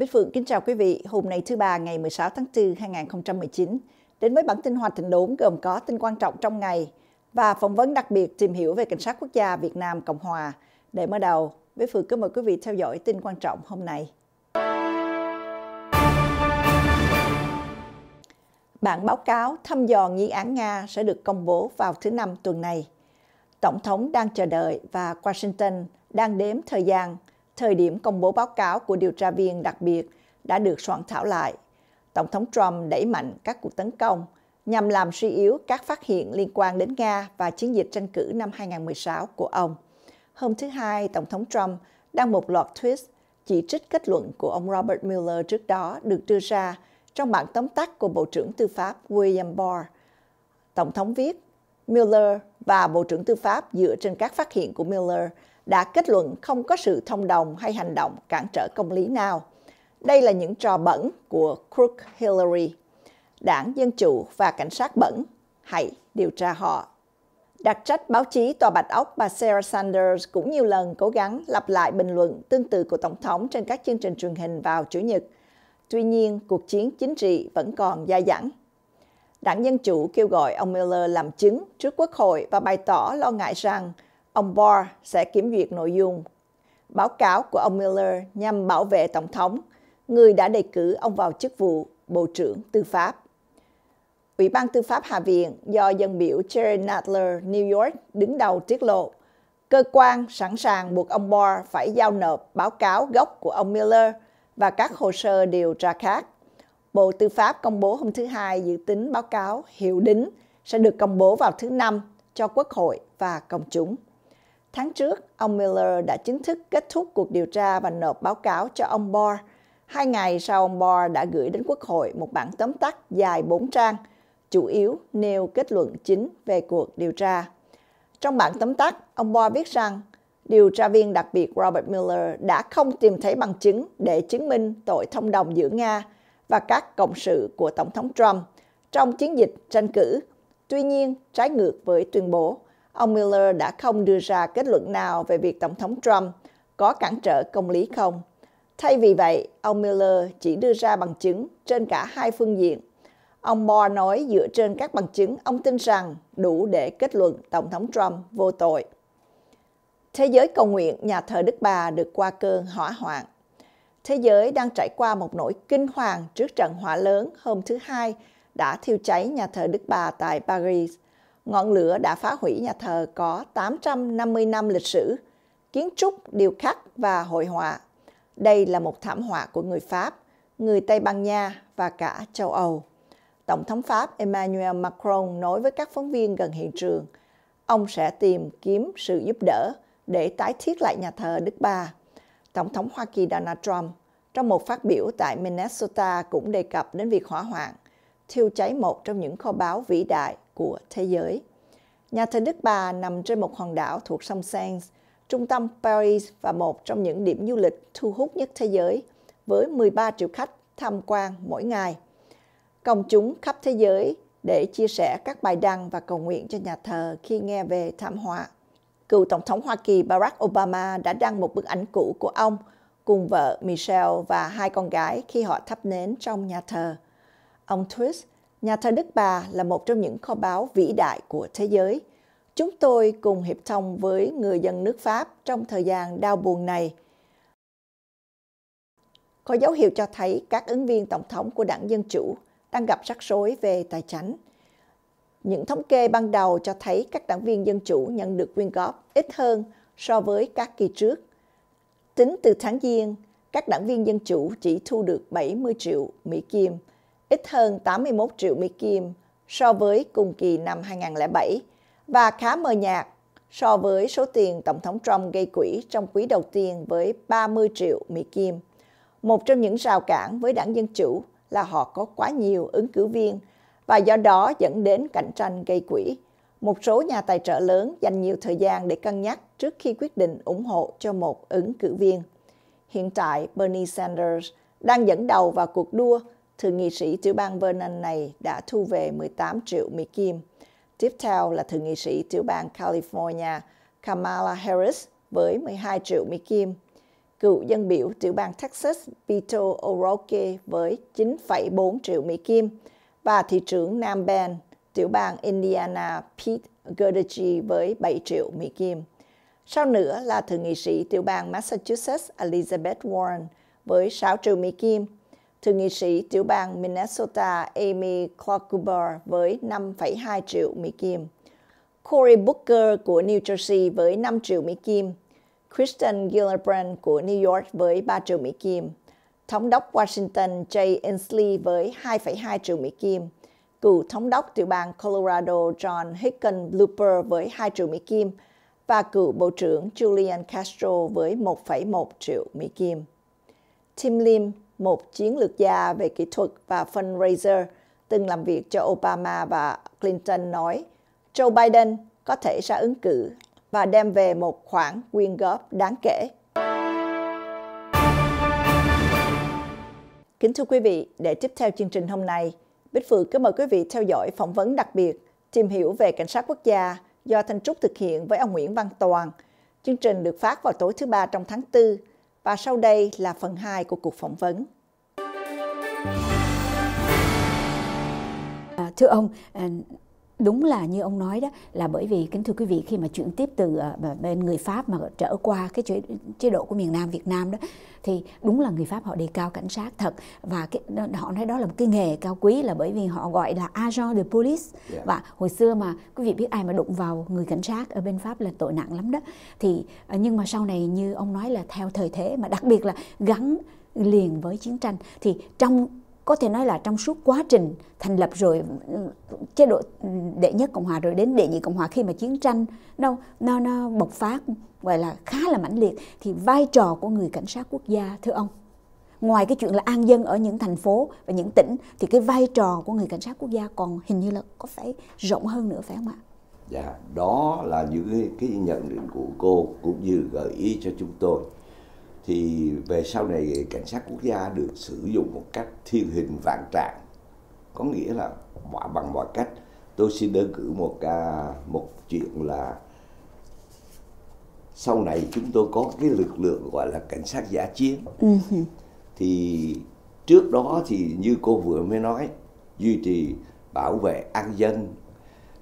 Bích Phượng kính chào quý vị. Hôm nay thứ ba ngày 16 tháng 4 2019 đến với bản tin hoạt Thịnh Đốn gồm có tin quan trọng trong ngày và phỏng vấn đặc biệt tìm hiểu về cảnh sát quốc gia Việt Nam Cộng Hòa. Để mở đầu, Bích Phượng kính mời quý vị theo dõi tin quan trọng hôm nay. Bản báo cáo thăm dò nghi án Nga sẽ được công bố vào thứ Năm tuần này. Tổng thống đang chờ đợi và Washington đang đếm thời gian – thời điểm công bố báo cáo của điều tra viên đặc biệt đã được soạn thảo lại. Tổng thống Trump đẩy mạnh các cuộc tấn công nhằm làm suy yếu các phát hiện liên quan đến Nga và chiến dịch tranh cử năm 2016 của ông. Hôm thứ Hai, Tổng thống Trump đăng một loạt tweet chỉ trích kết luận của ông Robert Mueller trước đó được đưa ra trong bản tóm tắt của Bộ trưởng Tư pháp William Barr. Tổng thống viết, Mueller và Bộ trưởng Tư pháp dựa trên các phát hiện của Mueller – đã kết luận không có sự thông đồng hay hành động cản trở công lý nào. Đây là những trò bẩn của Crook Hillary. Đảng Dân Chủ và Cảnh sát bẩn, hãy điều tra họ. Đặc trách báo chí Tòa Bạch Ốc bà Sarah Sanders cũng nhiều lần cố gắng lặp lại bình luận tương tự của Tổng thống trên các chương trình truyền hình vào Chủ nhật. Tuy nhiên, cuộc chiến chính trị vẫn còn dai dẳng. Đảng Dân Chủ kêu gọi ông Miller làm chứng trước Quốc hội và bày tỏ lo ngại rằng – ông Barr sẽ kiểm duyệt nội dung. Báo cáo của ông Miller nhằm bảo vệ Tổng thống, người đã đề cử ông vào chức vụ Bộ trưởng Tư pháp. Ủy ban Tư pháp Hạ viện do dân biểu Jerry Nadler New York đứng đầu tiết lộ, cơ quan sẵn sàng buộc ông Barr phải giao nộp báo cáo gốc của ông Miller và các hồ sơ điều tra khác. Bộ Tư pháp công bố hôm thứ Hai dự tính báo cáo hiệu đính sẽ được công bố vào thứ Năm cho Quốc hội và công chúng. Tháng trước, ông Miller đã chính thức kết thúc cuộc điều tra và nộp báo cáo cho ông Barr. Hai ngày sau, ông Barr đã gửi đến Quốc hội một bản tóm tắt dài 4 trang, chủ yếu nêu kết luận chính về cuộc điều tra. Trong bản tóm tắt, ông Barr viết rằng điều tra viên đặc biệt Robert Miller đã không tìm thấy bằng chứng để chứng minh tội thông đồng giữa Nga và các cộng sự của Tổng thống Trump trong chiến dịch tranh cử. Tuy nhiên, trái ngược với tuyên bố, ông Miller đã không đưa ra kết luận nào về việc Tổng thống Trump có cản trở công lý không. Thay vì vậy, ông Miller chỉ đưa ra bằng chứng trên cả hai phương diện. Ông Moore nói dựa trên các bằng chứng, ông tin rằng đủ để kết luận Tổng thống Trump vô tội. Thế giới cầu nguyện nhà thờ Đức Bà được qua cơn hỏa hoạn. Thế giới đang trải qua một nỗi kinh hoàng trước trận hỏa lớn hôm thứ Hai đã thiêu cháy nhà thờ Đức Bà tại Paris – ngọn lửa đã phá hủy nhà thờ có 850 năm lịch sử, kiến trúc, điêu khắc và hội họa. Đây là một thảm họa của người Pháp, người Tây Ban Nha và cả châu Âu. Tổng thống Pháp Emmanuel Macron nói với các phóng viên gần hiện trường, ông sẽ tìm kiếm sự giúp đỡ để tái thiết lại nhà thờ Đức Bà. Tổng thống Hoa Kỳ Donald Trump trong một phát biểu tại Minnesota cũng đề cập đến việc hỏa hoạn thiêu cháy một trong những kho báu vĩ đại của thế giới. Nhà thờ Đức Bà nằm trên một hòn đảo thuộc sông Seine, trung tâm Paris và một trong những điểm du lịch thu hút nhất thế giới, với 13 triệu khách tham quan mỗi ngày. Công chúng khắp thế giới để chia sẻ các bài đăng và cầu nguyện cho nhà thờ khi nghe về thảm họa. Cựu Tổng thống Hoa Kỳ Barack Obama đã đăng một bức ảnh cũ của ông cùng vợ Michelle và hai con gái khi họ thắp nến trong nhà thờ. Ông Twist, nhà thơ Đức Bà là một trong những kho báu vĩ đại của thế giới. Chúng tôi cùng hiệp thông với người dân nước Pháp trong thời gian đau buồn này. Có dấu hiệu cho thấy các ứng viên tổng thống của đảng Dân Chủ đang gặp rắc rối về tài chính. Những thống kê ban đầu cho thấy các đảng viên Dân Chủ nhận được quyên góp ít hơn so với các kỳ trước. Tính từ tháng Giêng, các đảng viên Dân Chủ chỉ thu được 70 triệu Mỹ Kim – ít hơn 81 triệu Mỹ Kim so với cùng kỳ năm 2007 và khá mờ nhạt so với số tiền Tổng thống Trump gây quỹ trong quý đầu tiên với 30 triệu Mỹ Kim. Một trong những rào cản với đảng Dân Chủ là họ có quá nhiều ứng cử viên và do đó dẫn đến cạnh tranh gây quỹ. Một số nhà tài trợ lớn dành nhiều thời gian để cân nhắc trước khi quyết định ủng hộ cho một ứng cử viên. Hiện tại, Bernie Sanders đang dẫn đầu vào cuộc đua thượng nghị sĩ tiểu bang Vernon này đã thu về 18 triệu Mỹ Kim. Tiếp theo là thượng nghị sĩ tiểu bang California Kamala Harris với 12 triệu Mỹ Kim. Cựu dân biểu tiểu bang Texas Beto O'Rourke với 9,4 triệu Mỹ Kim và thị trưởng Nam Bend tiểu bang Indiana Pete Buttigieg với 7 triệu Mỹ Kim. Sau nữa là thượng nghị sĩ tiểu bang Massachusetts Elizabeth Warren với 6 triệu Mỹ Kim thượng nghị sĩ tiểu bang Minnesota Amy Klobuchar với 5,2 triệu Mỹ Kim. Cory Booker của New Jersey với 5 triệu Mỹ Kim. Kristen Gillibrand của New York với 3 triệu Mỹ Kim. Thống đốc Washington Jay Inslee với 2,2 triệu Mỹ Kim. Cựu thống đốc tiểu bang Colorado John Hickenlooper với 2 triệu Mỹ Kim và cựu Bộ trưởng Julian Castro với 1,1 triệu Mỹ Kim. Tim Lim, một chiến lược gia về kỹ thuật và fundraiser từng làm việc cho Obama và Clinton nói Joe Biden có thể ra ứng cử và đem về một khoản quyên góp đáng kể. Kính thưa quý vị, để tiếp theo chương trình hôm nay, Bích Phượng kính mời quý vị theo dõi phỏng vấn đặc biệt tìm hiểu về cảnh sát quốc gia do Thanh Trúc thực hiện với ông Nguyễn Văn Toàn. Chương trình được phát vào tối thứ ba trong tháng 4 và sau đây là phần 2 của cuộc phỏng vấn. À, thưa ông, à, đúng là như ông nói đó là bởi vì kính thưa quý vị khi mà chuyển tiếp từ ờ, bên người Pháp mà trở qua cái chế, chế độ của miền Nam Việt Nam đó thì đúng là người Pháp họ đề cao cảnh sát thật và cái, họ nói đó là một cái nghề cao quý là bởi vì họ gọi là agent de police yeah. và hồi xưa mà quý vị biết ai mà đụng vào người cảnh sát ở bên Pháp là tội nặng lắm đó thì ờ, nhưng mà sau này như ông nói là theo thời thế mà đặc biệt là gắn liền với chiến tranh thì trong có thể nói là trong suốt quá trình thành lập rồi chế độ đệ nhất cộng hòa rồi đến đệ nhị cộng hòa khi mà chiến tranh nó nó nó bộc phát gọi là khá là mãnh liệt thì vai trò của người cảnh sát quốc gia thưa ông ngoài cái chuyện là an dân ở những thành phố và những tỉnh thì cái vai trò của người cảnh sát quốc gia còn hình như là có phải rộng hơn nữa phải không ạ? Dạ, đó là những cái, cái nhận định của cô cũng như gợi ý cho chúng tôi thì về sau này cảnh sát quốc gia được sử dụng một cách thiên hình vạn trạng có nghĩa là mọi bằng mọi cách tôi xin đơn cử một à, một chuyện là sau này chúng tôi có cái lực lượng gọi là cảnh sát giả chiến ừ. thì trước đó thì như cô vừa mới nói duy trì bảo vệ an dân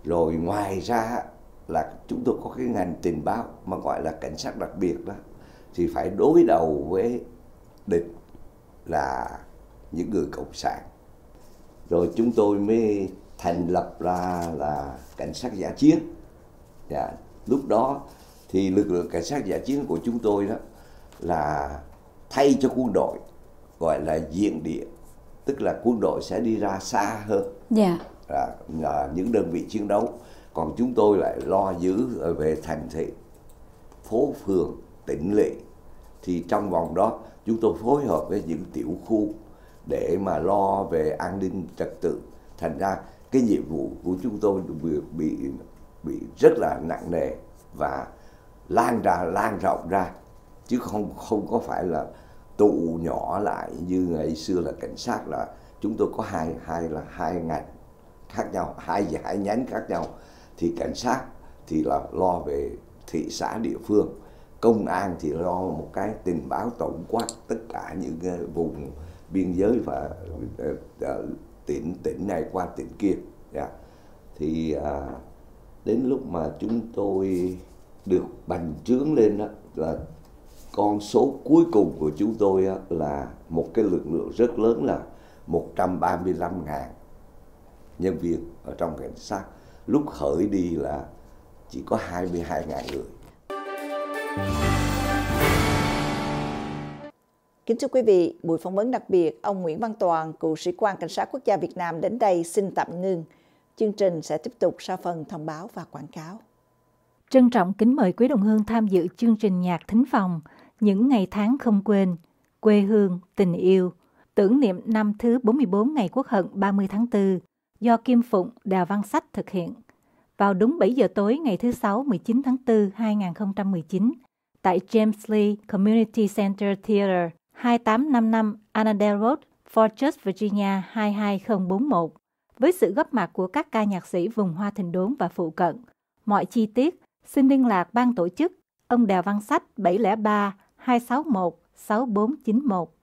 rồi ngoài ra là chúng tôi có cái ngành tình báo mà gọi là cảnh sát đặc biệt đó thì phải đối đầu với địch là những người cộng sản rồi chúng tôi mới thành lập ra là cảnh sát giả chiến và dạ, lúc đó thì lực lượng cảnh sát giả chiến của chúng tôi đó là thay cho quân đội gọi là diện địa tức là quân đội sẽ đi ra xa hơn yeah. Dạ. là, dạ, là những đơn vị chiến đấu còn chúng tôi lại lo giữ về thành thị phố phường tỉnh lỵ thì trong vòng đó chúng tôi phối hợp với những tiểu khu để mà lo về an ninh trật tự thành ra cái nhiệm vụ của chúng tôi bị bị, bị rất là nặng nề và lan ra lan rộng ra chứ không không có phải là tụ nhỏ lại như ngày xưa là cảnh sát là chúng tôi có hai hai là hai ngành khác nhau hai hai nhánh khác nhau thì cảnh sát thì là lo về thị xã địa phương công an chỉ lo một cái tình báo tổng quát tất cả những vùng biên giới và ờ, ờ, tỉnh tỉnh này qua tỉnh kia yeah. Dạ. thì à, đến lúc mà chúng tôi được bành trướng lên đó, là con số cuối cùng của chúng tôi đó, là một cái lực lượng rất lớn là 135 ngàn nhân viên ở trong cảnh sát lúc khởi đi là chỉ có 22 ngàn người Kính thưa quý vị, buổi phỏng vấn đặc biệt ông Nguyễn Văn Toàn, cựu sĩ quan cảnh sát quốc gia Việt Nam đến đây xin tạm ngưng. Chương trình sẽ tiếp tục sau phần thông báo và quảng cáo. Trân trọng kính mời quý đồng hương tham dự chương trình nhạc thính phòng Những ngày tháng không quên, quê hương, tình yêu, tưởng niệm năm thứ 44 ngày Quốc hận 30 tháng 4 do Kim Phụng, Đào Văn Sách thực hiện vào đúng 7 giờ tối ngày thứ Sáu 19 tháng 4 2019 tại James Lee Community Center Theater 2855 Annandale Road, Fortress, Virginia 22041 với sự góp mặt của các ca nhạc sĩ vùng Hoa Thịnh Đốn và phụ cận. Mọi chi tiết xin liên lạc ban tổ chức ông Đào Văn Sách 703 261 6491.